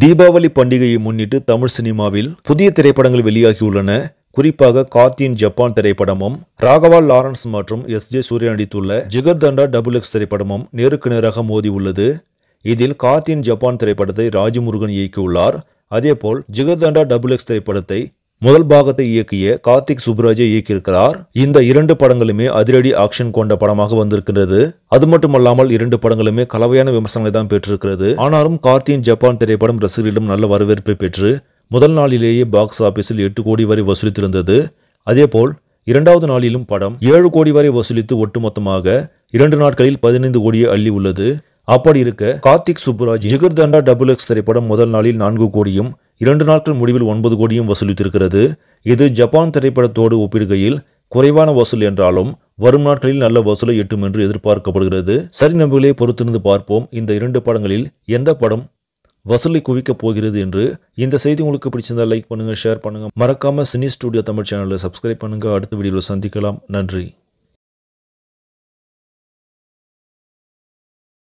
தீபாவளி பண்டிகையை முன்னிட்டு தமிழ் சினிமாவில் புதிய திரைப்படங்கள் வெளியாகியுள்ளன குறிப்பாக காத்தியின் ஜப்பான் திரைப்படமும் ராகவா லாரன்ஸ் மற்றும் எஸ் ஜே சூர்யா நடித்துள்ள ஜிகர்தண்டா டபுள் எக்ஸ் திரைப்படமும் நேருக்கு நேராக மோதி உள்ளது இதில் காத்தியின் ஜப்பான் திரைப்படத்தை ராஜமுருகன் இயக்கியுள்ளார் அதேபோல் ஜிகர்தண்டா டபுள் எக்ஸ் திரைப்படத்தை முதல் பாகத்தை இயக்கிய கார்த்திக் சுப்ராஜை இயக்கியிருக்கிறார் இந்த இரண்டு படங்களுமே அதிரடி ஆக்ஷன் கொண்ட படமாக வந்திருக்கிறது அது மட்டுமல்லாமல் இரண்டு படங்களுமே கலவையான விமர்சனங்களை தான் பெற்றிருக்கிறது ஆனாலும் கார்த்தியின் ஜப்பான் திரைப்படம் ரசிகர்களிடம் நல்ல வரவேற்பை பெற்று முதல் நாளிலேயே பாக்ஸ் ஆபீஸில் எட்டு கோடி வரை வசூலித்திருந்தது அதேபோல் இரண்டாவது நாளிலும் படம் ஏழு கோடி வரை வசூலித்து ஒட்டுமொத்தமாக இரண்டு நாட்களில் பதினைந்து கோடியே அள்ளி உள்ளது அப்படி இருக்க கார்த்திக் சுப்புராஜ் ஜிகர்தண்டா டபுள் எக்ஸ் திரைப்படம் முதல் நாளில் நான்கு கோடியும் இரண்டு நாட்கள் முடிவில் ஒன்பது கோடியும் வசூலித்திருக்கிறது இது ஜப்பான் திரைப்படத்தோடு ஒப்பிடுகையில் குறைவான வசூல் என்றாலும் வரும் நாட்களில் நல்ல வசூலை எட்டும் என்று எதிர்பார்க்கப்படுகிறது சரி நம்பிகளை பொறுத்திருந்து பார்ப்போம் இந்த இரண்டு படங்களில் எந்த படம் வசூலை குவிக்கப் போகிறது என்று இந்த செய்தி உங்களுக்கு பிடிச்சிருந்தால் லைக் பண்ணுங்கள் ஷேர் பண்ணுங்கள் மறக்காமல் சினி ஸ்டூடியோ தமிழ் சேனலில் சப்ஸ்கிரைப் பண்ணுங்கள் அடுத்த வீடியோவில் சந்திக்கலாம் நன்றி